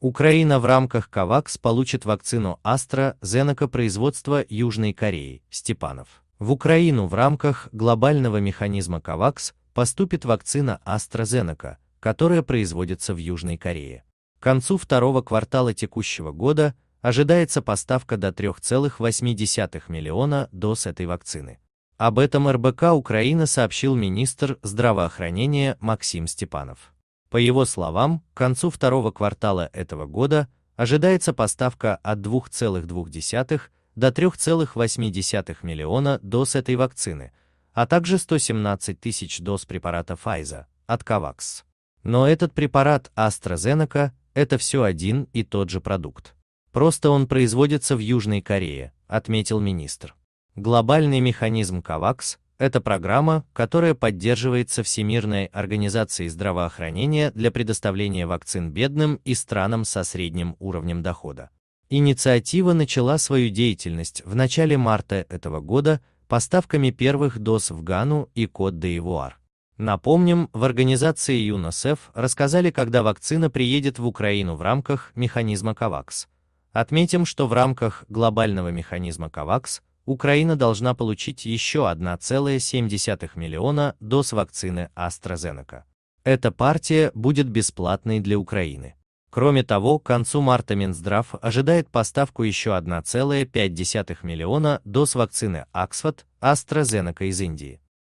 Украина в рамках КАВАКС получит вакцину AstraZeneca производства Южной Кореи, Степанов. В Украину в рамках глобального механизма КАВАКС поступит вакцина AstraZeneca, которая производится в Южной Корее. К концу второго квартала текущего года ожидается поставка до 3,8 миллиона доз этой вакцины. Об этом РБК Украина сообщил министр здравоохранения Максим Степанов. По его словам, к концу второго квартала этого года ожидается поставка от 2,2 до 3,8 миллиона доз этой вакцины, а также 117 тысяч доз препарата Pfizer от COVAX. Но этот препарат AstraZeneca – это все один и тот же продукт. Просто он производится в Южной Корее, отметил министр. Глобальный механизм COVAX это программа, которая поддерживается Всемирной организацией здравоохранения для предоставления вакцин бедным и странам со средним уровнем дохода. Инициатива начала свою деятельность в начале марта этого года поставками первых доз в Гану и кот де Напомним, в организации ЮНОСЕФ рассказали, когда вакцина приедет в Украину в рамках механизма КАВАКС. Отметим, что в рамках глобального механизма КАВАКС Украина должна получить еще 1,7 миллиона доз вакцины AstraZeneca. Эта партия будет бесплатной для Украины. Кроме того, к концу марта Минздрав ожидает поставку еще 1,5 миллиона доз вакцины Oxford AstraZeneca из Индии.